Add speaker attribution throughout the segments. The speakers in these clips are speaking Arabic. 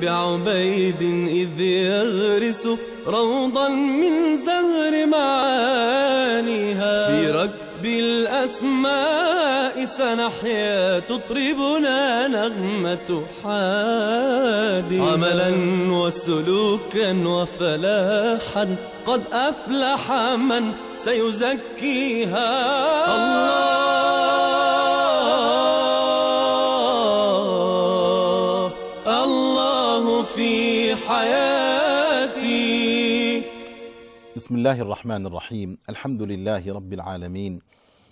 Speaker 1: بعبيد إذ يغرس روضا من زهر معانيها في ركب الأسماء سنحيا تطربنا نغمة حادي عملا وسلوكا وفلاحا قد أفلح من سيزكيها الله الله الرحمن الرحيم الحمد لله رب العالمين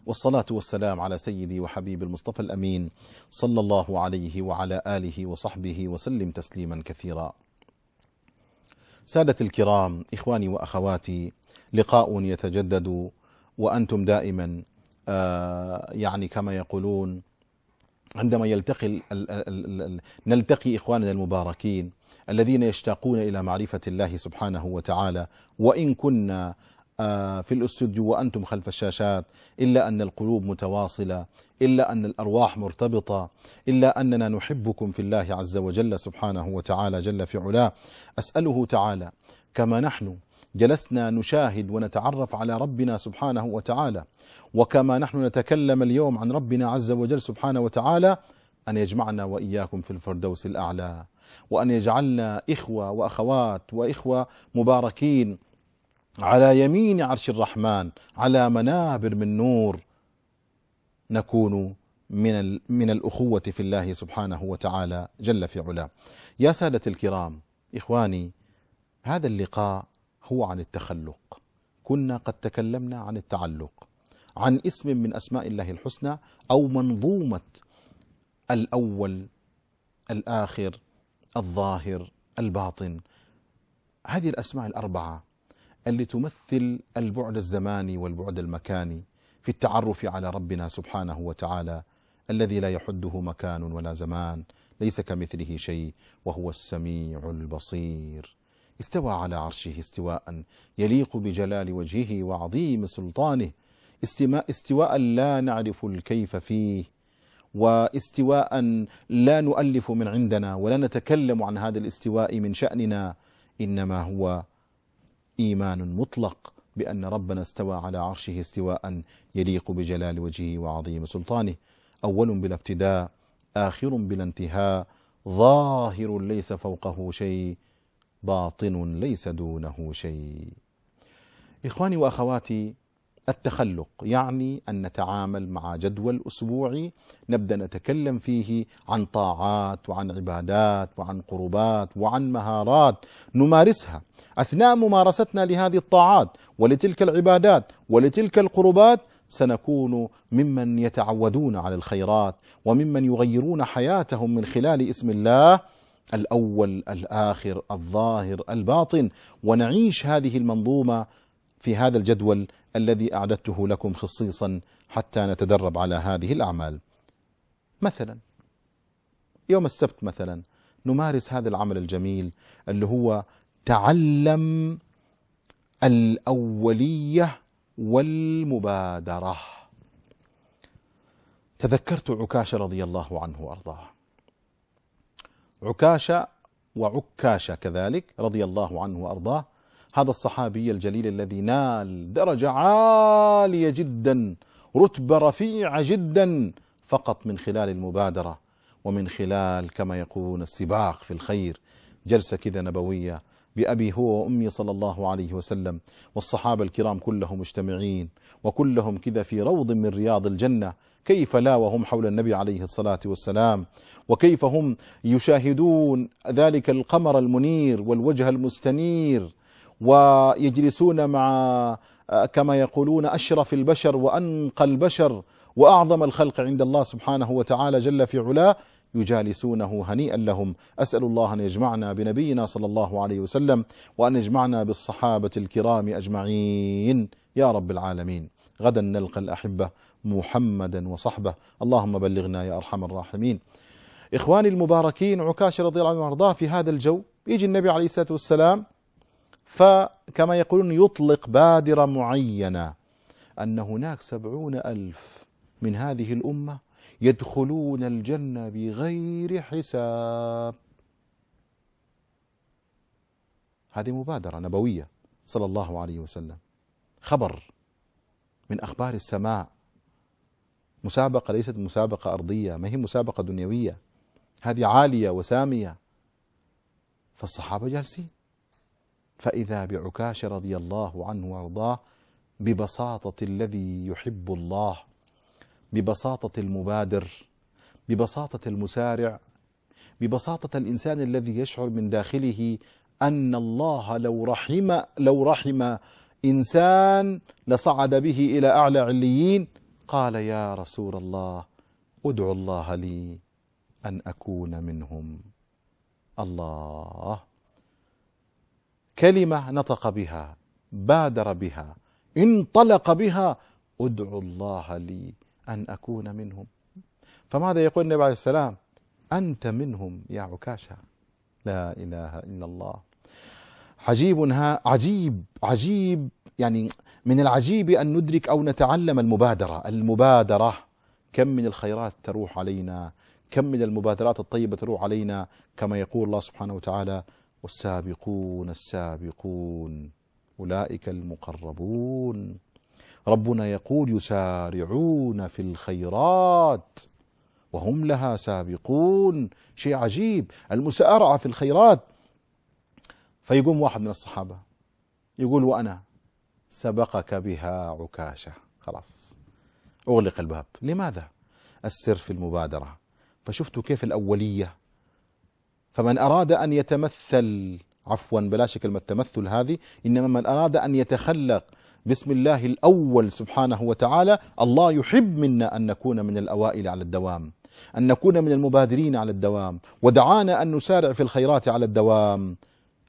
Speaker 1: والصلاة والسلام على سيدي وحبيب المصطفى الأمين صلى الله عليه وعلى آله وصحبه وسلم تسليما كثيرا سادة الكرام إخواني وأخواتي لقاء يتجدد وأنتم دائما آه يعني كما يقولون عندما يلتقي نلتقي إخواننا المباركين الذين يشتاقون إلى معرفة الله سبحانه وتعالى وإن كنا آه، في الاستوديو وأنتم خلف الشاشات إلا أن القلوب متواصلة إلا أن الأرواح مرتبطة إلا أننا نحبكم في الله عز وجل سبحانه وتعالى جل في علاه أسأله تعالى كما نحن جلسنا نشاهد ونتعرف على ربنا سبحانه وتعالى وكما نحن نتكلم اليوم عن ربنا عز وجل سبحانه وتعالى أن يجمعنا وإياكم في الفردوس الأعلى وأن يجعلنا إخوة وأخوات وإخوة مباركين على يمين عرش الرحمن على منابر من نور نكون من من الأخوة في الله سبحانه وتعالى جل في علاه يا سادة الكرام إخواني هذا اللقاء هو عن التخلق كنا قد تكلمنا عن التعلق عن اسم من أسماء الله الحسنى أو منظومة الاول الاخر الظاهر الباطن هذه الاسماء الاربعه اللي تمثل البعد الزماني والبعد المكاني في التعرف على ربنا سبحانه وتعالى الذي لا يحده مكان ولا زمان ليس كمثله شيء وهو السميع البصير استوى على عرشه استواء يليق بجلال وجهه وعظيم سلطانه استواء لا نعرف الكيف فيه واستواء لا نؤلف من عندنا ولا نتكلم عن هذا الاستواء من شأننا إنما هو إيمان مطلق بأن ربنا استوى على عرشه استواء يليق بجلال وجهه وعظيم سلطانه أول بلا ابتداء آخر بلا انتهاء ظاهر ليس فوقه شيء باطن ليس دونه شيء إخواني وأخواتي التخلق يعني أن نتعامل مع جدول أسبوعي نبدأ نتكلم فيه عن طاعات وعن عبادات وعن قربات وعن مهارات نمارسها أثناء ممارستنا لهذه الطاعات ولتلك العبادات ولتلك القربات سنكون ممن يتعودون على الخيرات وممن يغيرون حياتهم من خلال اسم الله الاول الاخر الظاهر الباطن ونعيش هذه المنظومه في هذا الجدول الذي أعددته لكم خصيصا حتى نتدرب على هذه الأعمال مثلا يوم السبت مثلا نمارس هذا العمل الجميل اللي هو تعلم الأولية والمبادرة تذكرت عكاشة رضي الله عنه وأرضاه عكاشة وعكاشة كذلك رضي الله عنه وأرضاه هذا الصحابي الجليل الذي نال درجة عالية جدا رتبة رفيعة جدا فقط من خلال المبادرة ومن خلال كما يقولون السباق في الخير جلسة كذا نبوية بأبي هو وأمي صلى الله عليه وسلم والصحابة الكرام كلهم مجتمعين وكلهم كذا في روض من رياض الجنة كيف لا وهم حول النبي عليه الصلاة والسلام وكيف هم يشاهدون ذلك القمر المنير والوجه المستنير ويجلسون مع آه، كما يقولون أشرف البشر وأنقى البشر وأعظم الخلق عند الله سبحانه وتعالى جل في علاه يجالسونه هنيئا لهم أسأل الله أن يجمعنا بنبينا صلى الله عليه وسلم وأن يجمعنا بالصحابة الكرام أجمعين يا رب العالمين غدا نلقى الأحبة محمدا وصحبه اللهم بلغنا يا أرحم الراحمين إخواني المباركين عكاش رضي الله عنه وارضاه في هذا الجو يجي النبي عليه الصلاة والسلام فكما يقولون يطلق بادرة معينة أن هناك سبعون ألف من هذه الأمة يدخلون الجنة بغير حساب هذه مبادرة نبوية صلى الله عليه وسلم خبر من أخبار السماء مسابقة ليست مسابقة أرضية ما هي مسابقة دنيوية هذه عالية وسامية فالصحابة جالسين فإذا بعكاش رضي الله عنه وارضاه ببساطة الذي يحب الله ببساطة المبادر ببساطة المسارع ببساطة الإنسان الذي يشعر من داخله أن الله لو رحم لو رحم إنسان لصعد به إلى أعلى عليين قال يا رسول الله ادعو الله لي أن أكون منهم الله كلمه نطق بها بادر بها انطلق بها ادعو الله لي ان اكون منهم فماذا يقول النبي عليه السلام انت منهم يا عكاشه لا اله الا الله عجيب ها عجيب عجيب يعني من العجيب ان ندرك او نتعلم المبادره المبادره كم من الخيرات تروح علينا كم من المبادرات الطيبه تروح علينا كما يقول الله سبحانه وتعالى والسابقون السابقون أولئك المقربون ربنا يقول يسارعون في الخيرات وهم لها سابقون شيء عجيب المسارعة في الخيرات فيقوم واحد من الصحابة يقول وأنا سبقك بها عكاشة خلاص أغلق الباب لماذا السر في المبادرة فشفتوا كيف الأولية فمن أراد أن يتمثل عفوا بلا كلمة التمثل هذه إنما من أراد أن يتخلق بسم الله الأول سبحانه وتعالى الله يحب منا أن نكون من الأوائل على الدوام أن نكون من المبادرين على الدوام ودعانا أن نسارع في الخيرات على الدوام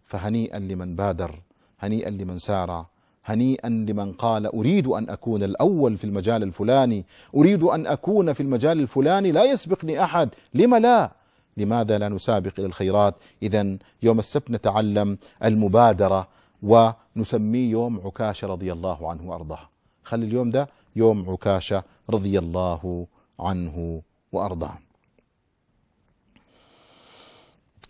Speaker 1: فهنيئا لمن بادر هنيئا لمن سارع هنيئا لمن قال اريد ان اكون الاول في المجال الفلاني، اريد ان اكون في المجال الفلاني لا يسبقني احد، لم لا؟ لماذا لا نسابق إلى الخيرات إذا يوم السبت نتعلم المبادرة ونسميه يوم عكاشة رضي الله عنه وأرضاه خلي اليوم ده يوم عكاشة رضي الله عنه وأرضاه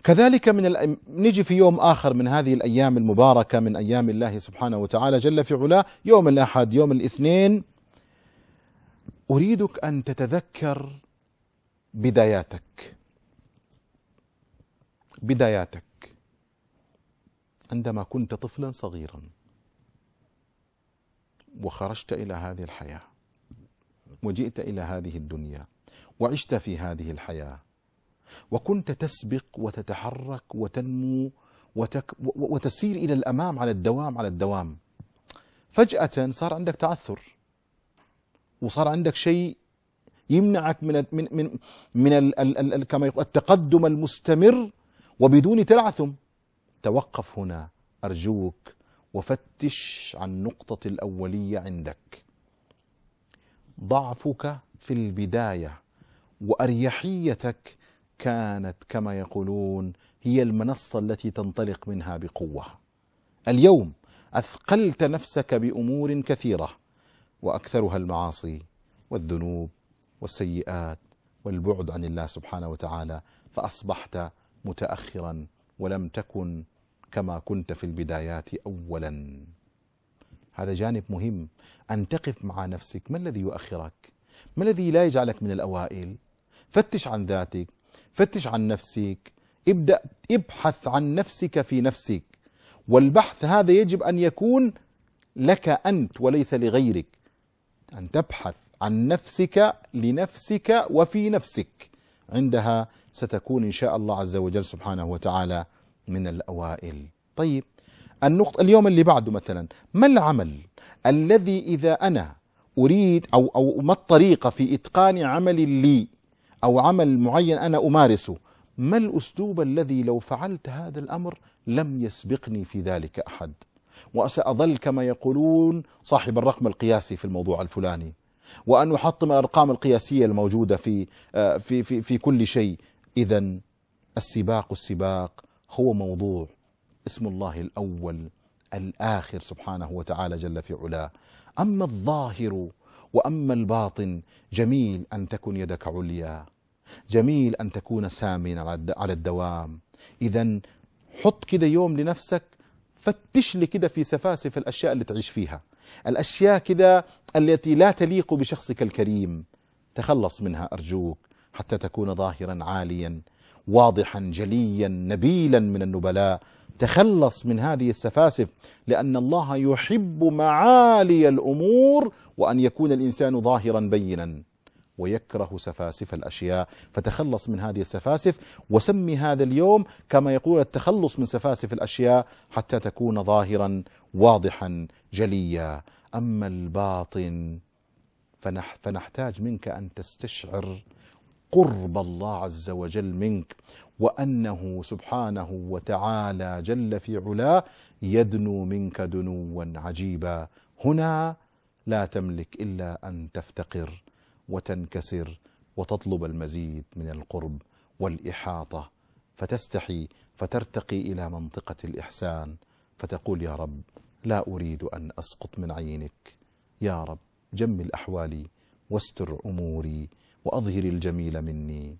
Speaker 1: كذلك من الأ... نجي في يوم آخر من هذه الأيام المباركة من أيام الله سبحانه وتعالى جل في علاه يوم الأحد يوم الاثنين أريدك أن تتذكر بداياتك بداياتك عندما كنت طفلا صغيرا وخرجت الى هذه الحياه وجئت الى هذه الدنيا وعشت في هذه الحياه وكنت تسبق وتتحرك وتنمو وتك وتسير الى الامام على الدوام على الدوام فجاه صار عندك تعثر وصار عندك شيء يمنعك من من من, من ال ال ال كما يقول التقدم المستمر وبدون تلعثم توقف هنا أرجوك وفتش عن نقطة الأولية عندك ضعفك في البداية وأريحيتك كانت كما يقولون هي المنصة التي تنطلق منها بقوة اليوم أثقلت نفسك بأمور كثيرة وأكثرها المعاصي والذنوب والسيئات والبعد عن الله سبحانه وتعالى فأصبحت متاخرا ولم تكن كما كنت في البدايات اولا هذا جانب مهم ان تقف مع نفسك ما الذي يؤخرك ما الذي لا يجعلك من الاوائل فتش عن ذاتك فتش عن نفسك ابدا ابحث عن نفسك في نفسك والبحث هذا يجب ان يكون لك انت وليس لغيرك ان تبحث عن نفسك لنفسك وفي نفسك عندها ستكون إن شاء الله عز وجل سبحانه وتعالى من الأوائل طيب النقطة اليوم اللي بعده مثلا ما العمل الذي إذا أنا أريد أو, أو ما الطريقة في إتقان عمل لي أو عمل معين أنا أمارسه ما الأسلوب الذي لو فعلت هذا الأمر لم يسبقني في ذلك أحد وسأظل كما يقولون صاحب الرقم القياسي في الموضوع الفلاني وأن يحطم الأرقام القياسية الموجودة في آه، في في, في كل شيء إذا السباق السباق هو موضوع اسم الله الأول الآخر سبحانه وتعالى جل في علاه أما الظاهر وأما الباطن جميل أن تكن يدك عليا جميل أن تكون سامنا على الدوام إذا حط كذا يوم لنفسك فتش لي كده في سفاسف الأشياء اللي تعيش فيها الأشياء كذا التي لا تليق بشخصك الكريم تخلص منها أرجوك حتى تكون ظاهرا عاليا واضحا جليا نبيلا من النبلاء تخلص من هذه السفاسف لأن الله يحب معالي الأمور وأن يكون الإنسان ظاهرا بينا ويكره سفاسف الأشياء فتخلص من هذه السفاسف وسمي هذا اليوم كما يقول التخلص من سفاسف الأشياء حتى تكون ظاهرا واضحا جليا أما الباطن فنح فنحتاج منك أن تستشعر قرب الله عز وجل منك وأنه سبحانه وتعالى جل في علاه يدنو منك دنوا عجيبا هنا لا تملك إلا أن تفتقر وتنكسر وتطلب المزيد من القرب والإحاطة فتستحي فترتقي إلى منطقة الإحسان فتقول يا رب لا أريد أن أسقط من عينك يا رب جمل أحوالي واستر أموري وأظهر الجميل مني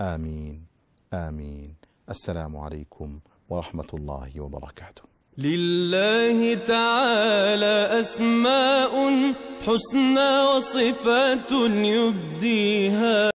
Speaker 1: آمين آمين السلام عليكم ورحمة الله وبركاته لله تعالى أسماء حسنى وصفات يبديها